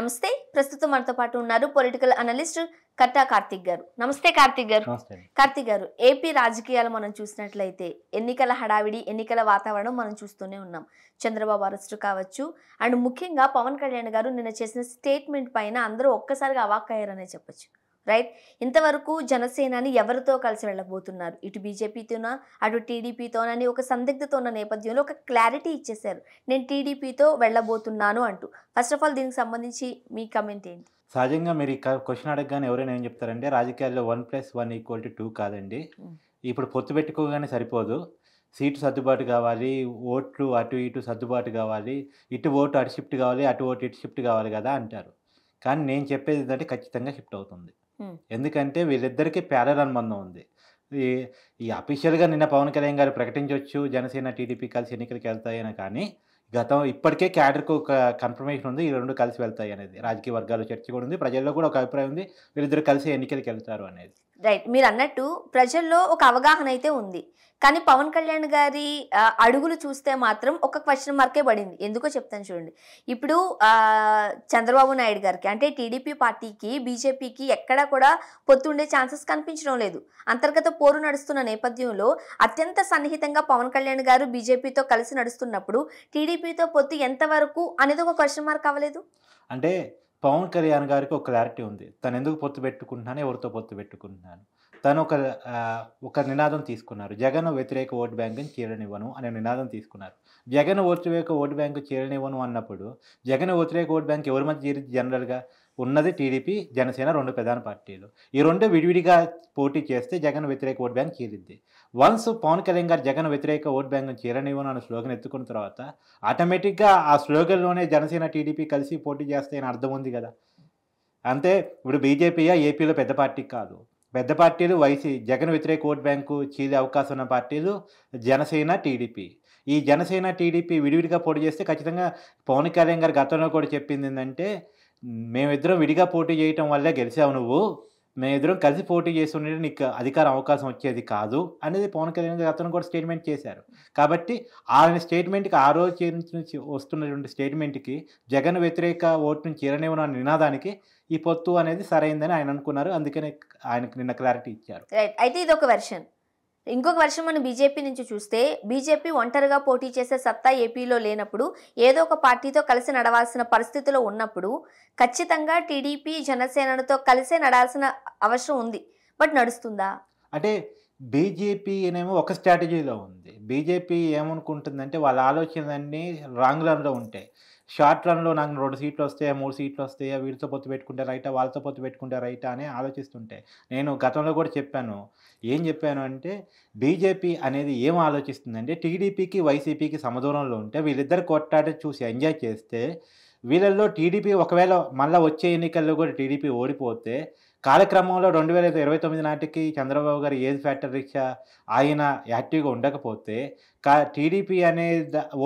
నమస్తే ప్రస్తుతం మనతో పాటు ఉన్నారు పొలిటికల్ అనలిస్ట్ కట్టా కార్తిక్ గారు నమస్తే కార్తిక్ గారు కార్తిక్ గారు ఏపీ రాజకీయాలు మనం చూసినట్లయితే ఎన్నికల హడావిడి ఎన్నికల వాతావరణం మనం చూస్తూనే ఉన్నాం చంద్రబాబు అరెస్టు కావచ్చు అండ్ ముఖ్యంగా పవన్ కళ్యాణ్ గారు నిన్న చేసిన స్టేట్మెంట్ పైన అందరూ ఒక్కసారిగా అవాక్కయ్యారనే చెప్పచ్చు రైట్ ఇంతవరకు జనసేనని ఎవరితో కలిసి వెళ్ళబోతున్నారు ఇటు బీజేపీతోనా అటు టీడీపీతోనని ఒక సందిగ్ధతో ఉన్న నేపథ్యంలో ఒక క్లారిటీ ఇచ్చేశారు నేను టీడీపీతో వెళ్ళబోతున్నాను అంటూ ఫస్ట్ ఆఫ్ ఆల్ దీనికి సంబంధించి మీ కమెంట్ ఏంటి సహజంగా మీరు ఈ క్వశ్చన్ అడగగానే ఎవరైనా ఏం చెప్తారంటే రాజకీయాల్లో one plus one equal to two కాదండి ఇప్పుడు పొత్తు పెట్టుకోగానే సరిపోదు సీటు సర్దుబాటు కావాలి ఓట్లు అటు ఇటు సర్దుబాటు కావాలి ఇటు ఓటు అటు షిఫ్ట్ కావాలి అటు ఓటు ఇటు షిఫ్ట్ కావాలి కదా అంటారు కానీ నేను చెప్పేది ఏంటంటే ఖచ్చితంగా షిఫ్ట్ అవుతుంది ఎందుకంటే వీళ్ళిద్దరికీ ప్యారల్ అనుబంధం ఉంది ఈ ఈ అఫీషియల్గా నిన్న పవన్ కళ్యాణ్ గారు ప్రకటించవచ్చు జనసేన టీడీపీ కలిసి ఎన్నికలకు వెళ్తాయని కానీ గతం ఇప్పటికే క్యాడర్కు ఒక కన్ఫర్మేషన్ ఉంది ఈ రెండు కలిసి వెళ్తాయి అనేది రాజకీయ వర్గాలు చర్చ కూడా ఉంది ప్రజల్లో కూడా ఒక అభిప్రాయం ఉంది వీళ్ళిద్దరు కలిసి ఎన్నికలకు వెళ్తారు అనేది రైట్ మీరు అన్నట్టు ప్రజల్లో ఒక అవగాహన అయితే ఉంది కానీ పవన్ కళ్యాణ్ గారి అడుగులు చూస్తే మాత్రం ఒక క్వశ్చన్ మార్కే పడింది ఎందుకో చెప్తాను చూడండి ఇప్పుడు చంద్రబాబు నాయుడు గారికి అంటే టీడీపీ పార్టీకి బీజేపీకి ఎక్కడా కూడా పొత్తుండే ఛాన్సెస్ కనిపించడం లేదు అంతర్గత పోరు నడుస్తున్న నేపథ్యంలో అత్యంత సన్నిహితంగా పవన్ కళ్యాణ్ గారు బీజేపీతో కలిసి నడుస్తున్నప్పుడు టీడీపీతో పొత్తు ఎంతవరకు అనేది ఒక క్వశ్చన్ మార్క్ అవ్వలేదు అంటే పవన్ కళ్యాణ్ గారికి ఒక క్లారిటీ ఉంది తను ఎందుకు పొత్తు పెట్టుకుంటున్నాను ఎవరితో పొత్తు పెట్టుకుంటున్నాను తను ఒక ఒక నినాదం తీసుకున్నారు జగన్ వ్యతిరేక ఓటు బ్యాంకుని చేరనివ్వను అనే నినాదం తీసుకున్నారు జగన్ వ్యతిరేక ఓటు బ్యాంకు చేరనివ్వను అన్నప్పుడు జగన్ వ్యతిరేక ఓటు బ్యాంక్ ఎవరి మధ్య చేరి జనరల్గా ఉన్నది టీడీపీ జనసేన రెండు ప్రధాన పార్టీలు ఈ రెండు విడివిడిగా పోటీ చేస్తే జగన్ వ్యతిరేక ఓట్ బ్యాంక్ చేరిద్ది వన్స్ పవన్ కళ్యాణ్ గారు జగన్ వ్యతిరేక ఓట్ బ్యాంక్ చేరనివ్వను అనే స్లోగన్ ఎత్తుకున్న తర్వాత ఆటోమేటిక్గా ఆ స్లోగన్లోనే జనసేన టీడీపీ కలిసి పోటీ చేస్తే అర్థం ఉంది కదా అంతే ఇప్పుడు బీజేపీయా ఏపీలో పెద్ద పార్టీ కాదు పెద్ద పార్టీలు వైసీ జగన్ వ్యతిరేక ఓట్ బ్యాంకు చీదే అవకాశం ఉన్న పార్టీలు జనసేన టీడీపీ ఈ జనసేన టీడీపీ విడివిడిగా పోటీ చేస్తే ఖచ్చితంగా పవన్ కళ్యాణ్ గారు గతంలో కూడా చెప్పింది ఏంటంటే మేమిద్దరం విడిగా పోటీ చేయటం వల్లే గెలిచావు నువ్వు మేమిద్దరం కలిసి పోటీ చేసి ఉండే నీకు అధికారం అవకాశం వచ్చేది కాదు అనేది పవన్ కళ్యాణ్ గారు అతను కూడా స్టేట్మెంట్ చేశారు కాబట్టి ఆయన స్టేట్మెంట్కి ఆ రోజు నుంచి వస్తున్నటువంటి స్టేట్మెంట్కి జగన్ వ్యతిరేక ఓటు నుంచి చేరనివ్వన నినాదానికి ఈ పొత్తు అనేది సరైందని ఆయన అనుకున్నారు అందుకనే ఆయనకు నిన్న క్లారిటీ ఇచ్చారు అయితే ఇది ఒక వెర్షన్ ఇంకొక వర్షం మనం బీజేపీ నుంచి చూస్తే బీజేపీ ఒంటరిగా పోటీ చేసే సత్తా ఏపీలో లేనప్పుడు ఏదో ఒక పార్టీతో కలిసి నడవాల్సిన పరిస్థితిలో ఉన్నప్పుడు ఖచ్చితంగా టీడీపీ జనసేనతో కలిసే నడాల్సిన అవసరం ఉంది బట్ నడుస్తుందా అంటే బీజేపీ అనేమో ఒక స్ట్రాటజీలో ఉంది బీజేపీ ఏమనుకుంటుందంటే వాళ్ళ ఆలోచనలన్నీ రాంగ్లో ఉంటాయి షార్ట్ రన్లో నాకు రెండు సీట్లు వస్తాయా మూడు సీట్లు వస్తాయా వీళ్ళతో పొత్తు పెట్టుకుంటే రైటా వాళ్ళతో పొత్తు పెట్టుకుంటే రైటా అని ఆలోచిస్తుంటే నేను గతంలో కూడా చెప్పాను ఏం చెప్పాను అంటే బీజేపీ అనేది ఏం ఆలోచిస్తుందంటే టీడీపీకి వైసీపీకి సమదూరంలో ఉంటే వీళ్ళిద్దరు కొట్టాట చూసి ఎంజాయ్ చేస్తే వీళ్ళల్లో టీడీపీ ఒకవేళ మళ్ళీ వచ్చే ఎన్నికల్లో కూడా టీడీపీ ఓడిపోతే కాలక్రమంలో రెండు వేల ఇరవై తొమ్మిది నాటికి చంద్రబాబు గారు ఏజ్ ఫ్యాక్టర్ రిక్షా ఆయన యాక్టివ్గా ఉండకపోతే కా టీడీపీ అనే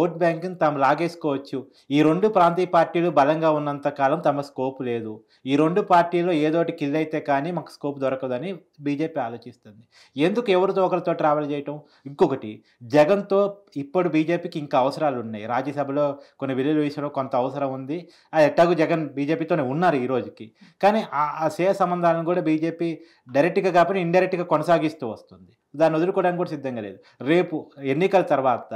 ఓట్ బ్యాంకింగ్ తాము లాగేసుకోవచ్చు ఈ రెండు ప్రాంతీయ పార్టీలు బలంగా ఉన్నంత కాలం తమ స్కోప్ లేదు ఈ రెండు పార్టీలో ఏదోటి కిల్ అయితే కానీ మాకు స్కోప్ దొరకదని బీజేపీ ఆలోచిస్తుంది ఎందుకు ఎవరితో ఒకరితో ట్రావెల్ చేయటం ఇంకొకటి జగన్తో ఇప్పుడు బీజేపీకి ఇంకా అవసరాలు ఉన్నాయి రాజ్యసభలో కొన్ని బిల్లుల విషయంలో కొంత అవసరం ఉంది అది ఎట్టాగు జగన్ బీజేపీతోనే ఉన్నారు ఈ రోజుకి కానీ ఆ సేవ సంబంధం ఒప్పందాలను కూడా బీజేపీ డైరెక్ట్గా కాకుండా ఇండైరెక్ట్గా కొనసాగిస్తూ వస్తుంది దాన్ని వదులుకోవడానికి కూడా సిద్ధంగా లేదు రేపు ఎన్నికల తర్వాత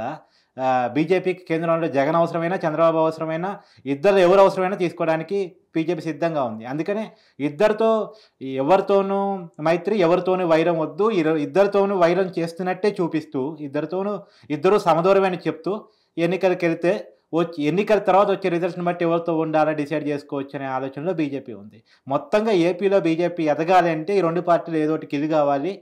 బీజేపీకి కేంద్రంలో జగన్ అవసరమైనా చంద్రబాబు అవసరమైనా ఇద్దరు ఎవరు అవసరమైనా తీసుకోవడానికి బీజేపీ సిద్ధంగా ఉంది అందుకనే ఇద్దరితో ఎవరితోనూ మైత్రి ఎవరితోనూ వైరం వద్దు ఇద్దరితోనూ వైరం చేస్తున్నట్టే చూపిస్తూ ఇద్దరితోనూ ఇద్దరు సమదూరమైన చెప్తూ ఎన్నికలకు వెళ్తే వచ్చి ఎన్నికల తర్వాత వచ్చే రిజల్ట్స్ని బట్టి ఎవరితో ఉండాలో డిసైడ్ చేసుకోవచ్చు అనే ఆలోచనలో బీజేపీ ఉంది మొత్తంగా ఏపీలో బీజేపీ ఎదగాలి అంటే ఈ రెండు పార్టీలు ఏదో ఒకటి కిలి కావాలి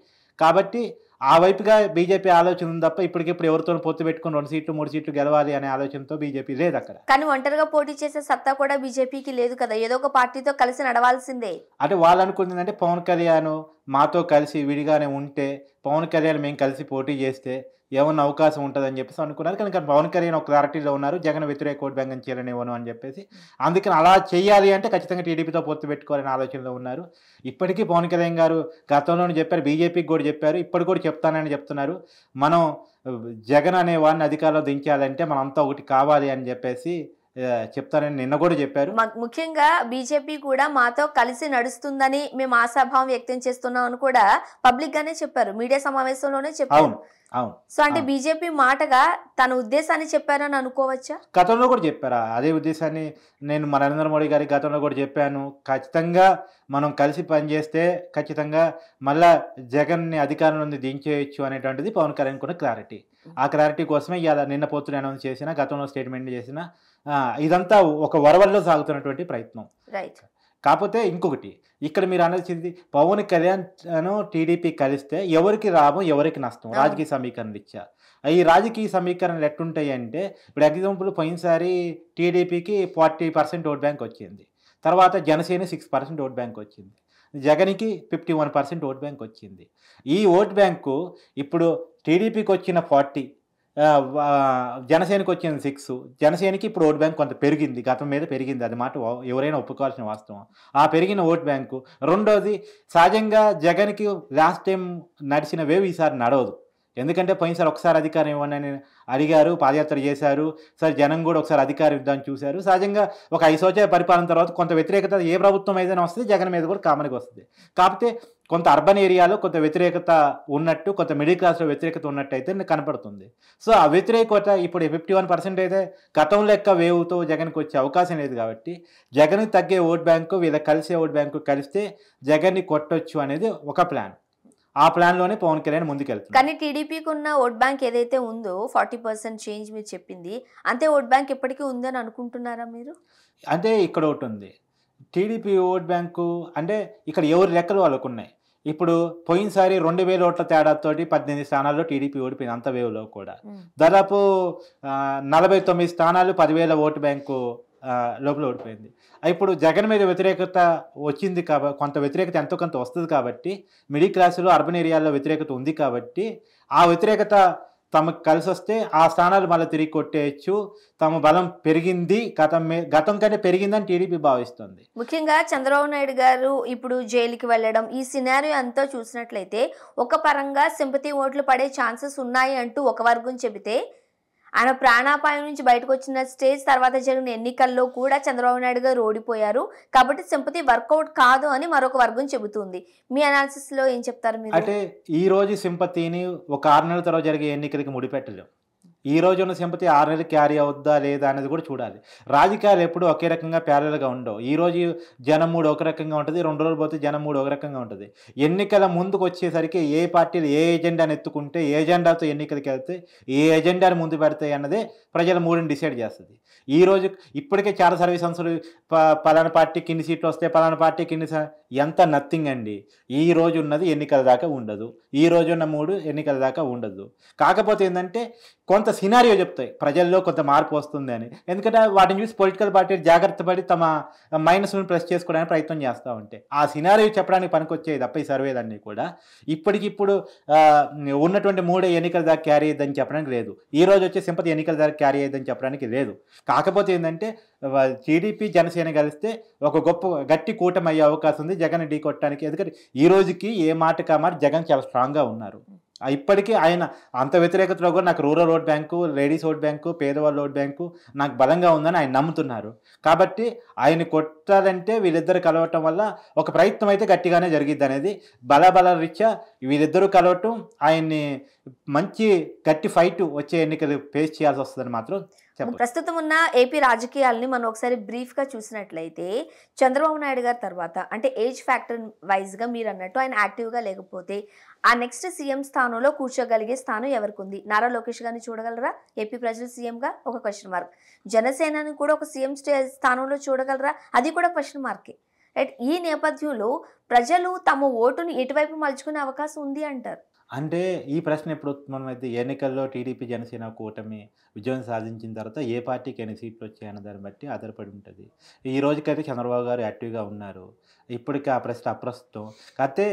కాబట్టి ఆ వైపుగా బీజేపీ ఆలోచన ఉంది తప్ప ఇప్పటికిప్పుడు ఎవరితో పొత్తు పెట్టుకుని రెండు సీట్లు మూడు సీట్లు గెలవాలి అనే ఆలోచనతో బీజేపీ లేదు అక్కడ కానీ ఒంటరిగా పోటీ చేసే సత్తా కూడా బీజేపీకి లేదు కదా ఏదో ఒక పార్టీతో కలిసి నడవాల్సిందే అంటే వాళ్ళు అనుకుంటుందంటే పవన్ కళ్యాణ్ మాతో కలిసి విడిగానే ఉంటే పవన్ కళ్యాణ్ మేము కలిసి పోటీ చేస్తే ఏమన్నా అవకాశం ఉంటుందని చెప్పేసి అనుకున్నారు కానీ పవన్ కళ్యాణ్ ఒక క్లారిటీలో ఉన్నారు జగన్ వ్యతిరేక ఓటు బ్యాంకం చేయాలనేవను అని చెప్పేసి అందుకని అలా చేయాలి అంటే ఖచ్చితంగా టీడీపీతో పొత్తు పెట్టుకోవాలని ఆలోచనలో ఉన్నారు ఇప్పటికీ పవన్ కళ్యాణ్ గారు గతంలోనే చెప్పారు బీజేపీకి కూడా చెప్పారు ఇప్పుడు కూడా చెప్తానని చెప్తున్నారు మనం జగన్ అనే వాడిని అధికారంలో దించాలంటే మనంతా ఒకటి కావాలి అని చెప్పేసి చెప్తారని నిన్న కూడా చెప్పారు ముఖ్యంగా బీజేపీ కూడా మాతో కలిసి నడుస్తుందని మేము ఆశాభావం వ్యక్తం చేస్తున్నాం అని కూడా పబ్లిక్ గానే చెప్పారు మీడియా సమావేశంలోనే చెప్పారు అవును సో అంటే బీజేపీ మాటగా తన ఉద్దేశాన్ని చెప్పారని అనుకోవచ్చా గతంలో కూడా చెప్పారా అదే ఉద్దేశాన్ని నేను నరేంద్ర మోడీ గారి గతంలో కూడా చెప్పాను ఖచ్చితంగా మనం కలిసి పనిచేస్తే ఖచ్చితంగా మళ్ళా ని అధికారం నుండి దించేయచ్చు అనేటువంటిది పవన్ కళ్యాణ్ కూడా క్లారిటీ ఆ క్లారిటీ కోసమే ఇలా నిన్న పోతున్న అనౌన్స్ చేసిన గతంలో స్టేట్మెంట్ చేసిన ఇదంతా ఒక వరవల్లో సాగుతున్నటువంటి ప్రయత్నం రైట్ కాకపోతే ఇంకొకటి ఇక్కడ మీరు అనాల్సింది పవన్ కళ్యాణ్ టీడీపీ కలిస్తే ఎవరికి లాభం ఎవరికి నష్టం రాజకీయ సమీకరణ ఇచ్చా ఈ రాజకీయ సమీకరణలు ఎట్టుంటాయి అంటే ఇప్పుడు ఎగ్జాంపుల్ పోయినసారి టీడీపీకి ఫార్టీ పర్సెంట్ ఓట్ బ్యాంక్ వచ్చింది తర్వాత Janasena six percent vote bank వచ్చింది జగన్కి fifty one percent vote bank వచ్చింది ఈ ఓట్ బ్యాంకు ఇప్పుడు టీడీపీకి వచ్చిన ఫార్టీ జనసేనకు వచ్చిన సిక్స్ జనసేనకి ఇప్పుడు ఓట్ బ్యాంక్ కొంత పెరిగింది గతం మీద పెరిగింది అది మాట ఎవరైనా ఒప్పుకోవాల్సిన వాస్తవం ఆ పెరిగిన ఓట్ బ్యాంకు రెండోది సహజంగా జగన్కి లాస్ట్ టైం నడిచిన వేవ్ ఈసారి నడవదు ఎందుకంటే పోయినసారి ఒకసారి అధికారం ఇవ్వండి అని అడిగారు పాదయాత్ర చేశారు సార్ జనం కూడా ఒకసారి అధికారం ఇద్దామని చూశారు సహజంగా ఒక ఐదు సంవత్సరాల పరిపాలన తర్వాత కొంత వ్యతిరేకత ఏ ప్రభుత్వం ఏదైనా వస్తుంది జగన్ మీద కూడా కామన్గా వస్తుంది కాకపోతే కొంత అర్బన్ ఏరియాలో కొంత వ్యతిరేకత ఉన్నట్టు కొంత మిడిల్ క్లాస్లో వ్యతిరేకత ఉన్నట్టు అయితే కనపడుతుంది సో ఆ వ్యతిరేకత ఇప్పుడు ఫిఫ్టీ వన్ పర్సెంట్ అయితే గతం లెక్క వేవుతో జగన్కి వచ్చే అవకాశం లేదు కాబట్టి జగన్కి తగ్గే ఓట్ బ్యాంకు వీళ్ళకి కలిసే ఓట్ బ్యాంకు కలిస్తే జగన్ని కొట్టొచ్చు అనేది ఒక ప్లాన్ ఆ ప్లాన్ లోనే పవన్ కళ్యాణ్ ముందుకెళ్తారు కానీ టీడీపీకి ఉన్న ఓట్ బ్యాంక్ ఏదైతే ఉందో ఫార్టీ పర్సెంట్ చేంజ్ మీరు చెప్పింది అంతే ఓట్ బ్యాంక్ ఎప్పటికీ ఉందని అనుకుంటున్నారా మీరు అంటే ఇక్కడ ఒకటి ఉంది టీడీపీ ఓట్ బ్యాంకు అంటే ఇక్కడ ఎవరి లెక్కలు వాళ్ళకు ఉన్నాయి ఇప్పుడు పోయినసారి రెండు వేల ఓట్ల తేడాతోటి పద్దెనిమిది స్థానాల్లో టీడీపీ ఓడిపోయింది అంత వేవ్లో కూడా దాదాపు నలభై తొమ్మిది స్థానాలు పదివేల ఓటు బ్యాంకు లోపల ఓడిపోయింది ఇప్పుడు జగన్ మీద వ్యతిరేకత వచ్చింది కాబట్టి కొంత వ్యతిరేకత ఎంతో కొంత వస్తుంది కాబట్టి మిడిల్ క్లాసులో అర్బన్ ఏరియాలో వ్యతిరేకత ఉంది కాబట్టి ఆ వ్యతిరేకత తమకు కలిసి వస్తే ఆ స్థానాలు మళ్ళీ తిరిగి కొట్టేయచ్చు తమ బలం పెరిగింది గతం గతం కంటే పెరిగిందని టీడీపీ భావిస్తుంది ముఖ్యంగా చంద్రబాబు నాయుడు గారు ఇప్పుడు జైలుకి వెళ్ళడం ఈ సినారీ అంతా చూసినట్లయితే ఒక పరంగా సింపతి ఓట్లు పడే ఛాన్సెస్ ఉన్నాయి అంటూ ఒక వర్గం చెబితే ఆయన ప్రాణాపాయం నుంచి బయటకు వచ్చిన స్టేజ్ తర్వాత జరిగిన ఎన్నికల్లో కూడా చంద్రబాబు నాయుడు గారు ఓడిపోయారు కాబట్టి సింపతి వర్కౌట్ కాదు అని మరొక వర్గం చెబుతుంది మీ అనాలిసిస్ లో ఏం చెప్తారు అంటే ఈ రోజు సింపతిని ఒక ఆరు నెలల తర్వాత జరిగే ఎన్నికలకి ముడిపెట్టలేము ఈ రోజు ఉన్న సింపతి ఆరు నెలలు క్యారీ అవుద్దా లేదా అనేది కూడా చూడాలి రాజకీయాలు ఎప్పుడు ఒకే రకంగా ప్యారల్గా ఉండవు ఈ రోజు జనం మూడు ఒక రకంగా ఉంటుంది రెండు రోజులు పోతే జనం మూడు ఒక రకంగా ఉంటుంది ఎన్నికల ముందుకు వచ్చేసరికి ఏ పార్టీలు ఏ ఎజెండాను ఎత్తుకుంటే ఏ ఎజెండాతో ఎన్నికలకి వెళ్తే ఏ ఎజెండాను ముందు పెడతాయి అన్నదే ప్రజల మూడుని డిసైడ్ చేస్తుంది ఈ రోజు ఇప్పటికే చాలా సర్వీస్ సంస్థలు పలానా పార్టీ కింది సీట్లు వస్తే పలానా పార్టీ కింది ఎంత నథింగ్ అండి ఈ రోజు ఉన్నది ఎన్నికల దాకా ఉండదు ఈ రోజు ఉన్న మూడు ఎన్నికల దాకా ఉండదు కాకపోతే ఏంటంటే కొంత సినారియో చెప్తాయి ప్రజల్లో కొంత మార్పు వస్తుంది అని ఎందుకంటే వాటిని చూసి పొలిటికల్ పార్టీలు జాగ్రత్త పడి తమ ను ప్రెస్ చేసుకోవడానికి ప్రయత్నం చేస్తూ ఉంటాయి ఆ సినారియో చెప్పడానికి పనికొచ్చేది తప్ప ఈ సర్వేలన్నీ కూడా ఇప్పటికిప్పుడు ఉన్నటువంటి మూడే ఎన్నికల దాకా క్యారీ అయ్యదని చెప్పడానికి లేదు ఈ రోజు వచ్చే సింపతి ఎన్నికల దాకా క్యారీ అయ్యదని చెప్పడానికి లేదు కాకపోతే ఏంటంటే టీడీపీ జనసేన కలిస్తే ఒక గొప్ప గట్టి కూటమి అయ్యే అవకాశం ఉంది జగన్ ఢీకొట్టడానికి ఎందుకంటే ఈ రోజుకి ఏ మాట కామాట జగన్ చాలా స్ట్రాంగ్గా ఉన్నారు ఇప్పటికీ ఆయన అంత వ్యతిరేకతలో కూడా నాకు rural vote bank ladies vote bank పేదవాళ్ళ ఓట్ బ్యాంకు నాకు బలంగా ఉందని ఆయన నమ్ముతున్నారు కాబట్టి ఆయన కొట్టాలంటే వీళ్ళిద్దరు కలవటం వల్ల ఒక ప్రయత్నం అయితే గట్టిగానే జరిగిద్ది అనేది బలబల రీత్యా వీళ్ళిద్దరూ కలవటం ఆయన్ని మంచి గట్టి ఫైట్ వచ్చే ఎన్నికలు ఫేస్ చేయాల్సి వస్తుందని మాత్రం ప్రస్తుతం ఉన్న ఏపీ రాజకీయాలని మనం ఒకసారి బ్రీఫ్ గా చూసినట్లయితే చంద్రబాబు నాయుడు గారి తర్వాత అంటే ఏజ్ ఫ్యాక్టర్ వైజ్ గా మీరు అన్నట్టు ఆయన యాక్టివ్ గా లేకపోతే ఆ నెక్స్ట్ సీఎం స్థానంలో కూర్చోగలిగే స్థానం ఎవరికి ఉంది నారా లోకేష్ గారిని చూడగలరా ఏపీ ప్రజలు సీఎం గా ఒక క్వశ్చన్ మార్క్ జనసేనని కూడా ఒక సీఎం స్థానంలో చూడగలరా అది కూడా క్వశ్చన్ మార్కే రైట్ ఈ నేపథ్యంలో ప్రజలు తమ ఓటును ఎటువైపు మలుచుకునే అవకాశం ఉంది అంటారు అంటే ఈ ప్రశ్న ఎప్పుడు మనమైతే ఎన్నికల్లో టీడీపీ జనసేన కూటమి విజయం సాధించిన తర్వాత ఏ పార్టీకి ఎన్ని సీట్లు వచ్చాయన్న దాన్ని బట్టి ఆధారపడి ఉంటుంది ఈ రోజుకైతే చంద్రబాబు గారు యాక్టివ్గా ఉన్నారు ఇప్పటికీ ఆ ప్రశ్న అప్రస్తుతం కాకపోతే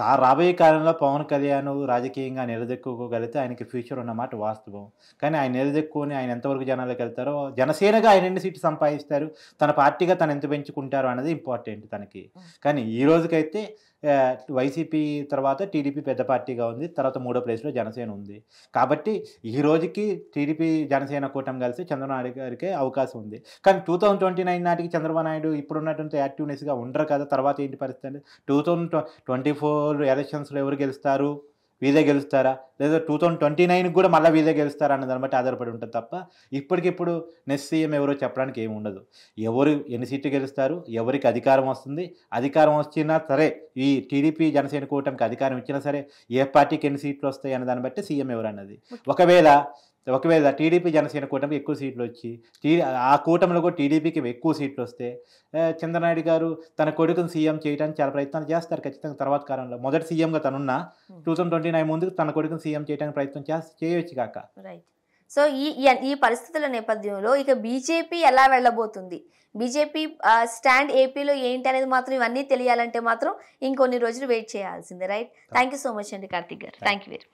కా రాబోయే కాలంలో పవన్ కళ్యాణ్ రాజకీయంగా నిలదెక్కుకోగలిగితే ఆయనకి ఫ్యూచర్ ఉన్నమాట వాస్తవం కానీ ఆయన నిలదెక్కుని ఆయన ఎంతవరకు జనాలకు వెళ్తారో జనసేనగా ఆయన ఎన్ని సీట్లు సంపాదిస్తారు తన పార్టీగా తను ఎంత పెంచుకుంటారో అనేది ఇంపార్టెంట్ తనకి కానీ ఈ రోజుకైతే వైసీపీ తర్వాత టీడీపీ పెద్ద పార్టీగా ఉంది తర్వాత మూడో ప్లేస్లో జనసేన ఉంది కాబట్టి ఈ రోజుకి టీడీపీ జనసేన కూటమి కలిసి చంద్రబాబు గారికే అవకాశం ఉంది కానీ టూ థౌజండ్ ట్వంటీ నైన్ నాటికి చంద్రబాబు నాయుడు ఇప్పుడు ఉన్నటువంటి యాక్టివ్నెస్గా ఉండరు కదా తర్వాత ఏంటి పరిస్థితి అంటే టూ థౌజండ్ ట్వంటీ ఫోర్ ఎలక్షన్స్లో ఎవరు గెలుస్తారు వీరే గెలుస్తారా లేదా టూ థౌజండ్ ట్వంటీ నైన్కి కూడా మళ్ళీ వీరే గెలుస్తారా అన్న దాన్ని బట్టి ఆధారపడి ఉంటుంది తప్ప ఇప్పటికిప్పుడు నెక్స్ట్ సీఎం ఎవరో చెప్పడానికి ఏమి ఉండదు ఎవరు ఎన్ని సీట్లు గెలుస్తారు ఎవరికి అధికారం వస్తుంది అధికారం వచ్చినా సరే ఈ టీడీపీ జనసేన కూటమికి అధికారం ఇచ్చినా సరే ఏ పార్టీకి ఎన్ని సీట్లు వస్తాయి అన్న దాన్ని బట్టి సీఎం ఎవరు అన్నది ఒకవేళ ఒకవేళ టీడీపీ జనసేన కూటమికి ఎక్కువ సీట్లు వచ్చి ఆ కూటమిలో కూడా టీడీపీకి ఎక్కువ సీట్లు వస్తే చంద్రనాయుడు గారు తన కొడుకును సీఎం చేయడానికి చాలా ప్రయత్నాలు చేస్తారు ఖచ్చితంగా తర్వాత కాలంలో మొదటి సీఎంగా తనున్న hmm. Two thousand twenty nine ముందుకు తన కొడుకును సీఎం చేయడానికి ప్రయత్నం చేయొచ్చు కాక సో ఈ ఈ పరిస్థితుల నేపథ్యంలో ఇక బీజేపీ ఎలా వెళ్ళబోతుంది బీజేపీ స్టాండ్ ఏపీలో ఏంటి అనేది మాత్రం ఇవన్నీ తెలియాలంటే మాత్రం ఇంకొన్ని రోజులు వెయిట్ చేయాల్సిందే రైట్ థ్యాంక్ సో మచ్ అండి కార్తిక్ గారు థ్యాంక్ యూ